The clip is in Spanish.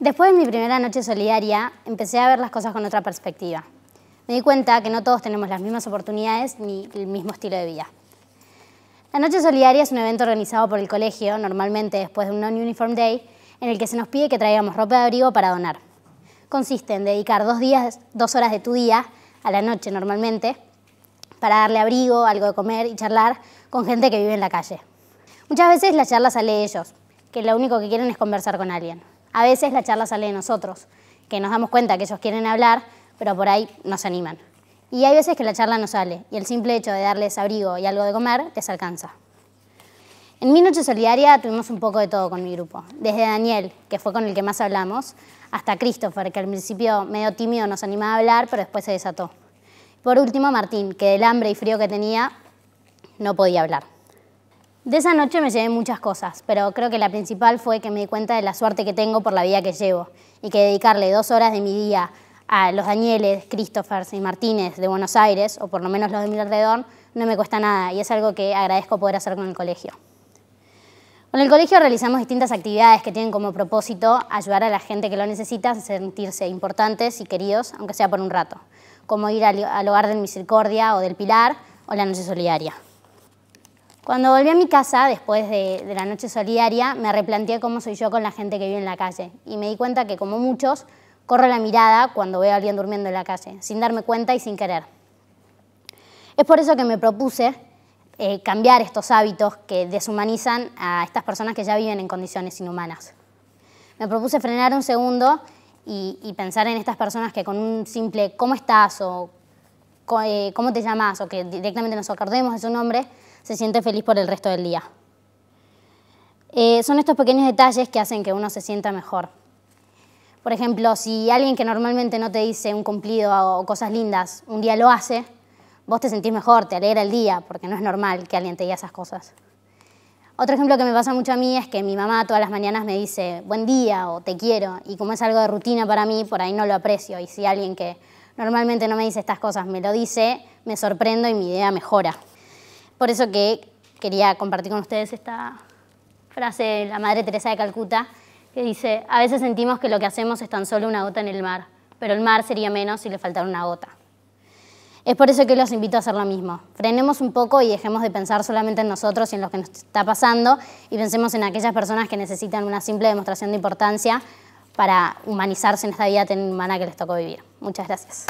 Después de mi primera noche solidaria, empecé a ver las cosas con otra perspectiva. Me di cuenta que no todos tenemos las mismas oportunidades ni el mismo estilo de vida. La Noche Solidaria es un evento organizado por el colegio, normalmente después de un Non-Uniform Day, en el que se nos pide que traigamos ropa de abrigo para donar. Consiste en dedicar dos, dos horas de tu día, a la noche normalmente, para darle abrigo, algo de comer y charlar con gente que vive en la calle. Muchas veces la charla sale de ellos, que lo único que quieren es conversar con alguien. A veces la charla sale de nosotros, que nos damos cuenta que ellos quieren hablar, pero por ahí nos animan. Y hay veces que la charla no sale, y el simple hecho de darles abrigo y algo de comer les alcanza. En Mi Noche Solidaria tuvimos un poco de todo con mi grupo, desde Daniel, que fue con el que más hablamos, hasta Christopher, que al principio medio tímido nos animaba a hablar, pero después se desató. Por último, Martín, que del hambre y frío que tenía, no podía hablar. De esa noche me llevé muchas cosas, pero creo que la principal fue que me di cuenta de la suerte que tengo por la vida que llevo y que dedicarle dos horas de mi día a los Danieles, Christophers y Martínez de Buenos Aires, o por lo menos los de mi alrededor, no me cuesta nada y es algo que agradezco poder hacer con el colegio. Con el colegio realizamos distintas actividades que tienen como propósito ayudar a la gente que lo necesita a sentirse importantes y queridos, aunque sea por un rato, como ir al hogar del Misericordia o del Pilar o la Noche Solidaria. Cuando volví a mi casa, después de, la noche solidaria, me replanteé cómo soy yo con la gente que vive en la calle y me di cuenta que, como muchos, corro la mirada cuando veo a alguien durmiendo en la calle, sin darme cuenta y sin querer. Es por eso que me propuse eh, cambiar estos hábitos que deshumanizan a estas personas que ya viven en condiciones inhumanas. Me propuse frenar un segundo y, y pensar en estas personas que con un simple ¿cómo estás? o eh, ¿cómo te llamas? o que directamente nos acordemos de su nombre, se siente feliz por el resto del día. Eh, son estos pequeños detalles que hacen que uno se sienta mejor. Por ejemplo, si alguien que normalmente no te dice un cumplido o cosas lindas, un día lo hace, vos te sentís mejor, te alegra el día, porque no es normal que alguien te diga esas cosas. Otro ejemplo que me pasa mucho a mí es que mi mamá todas las mañanas me dice buen día o te quiero y como es algo de rutina para mí, por ahí no lo aprecio y si alguien que normalmente no me dice estas cosas me lo dice, me sorprendo y mi idea mejora. Por eso que quería compartir con ustedes esta frase de la Madre Teresa de Calcuta, que dice, a veces sentimos que lo que hacemos es tan solo una gota en el mar, pero el mar sería menos si le faltara una gota. Es por eso que los invito a hacer lo mismo. Frenemos un poco y dejemos de pensar solamente en nosotros y en lo que nos está pasando y pensemos en aquellas personas que necesitan una simple demostración de importancia para humanizarse en esta vida tan humana que les tocó vivir. Muchas gracias.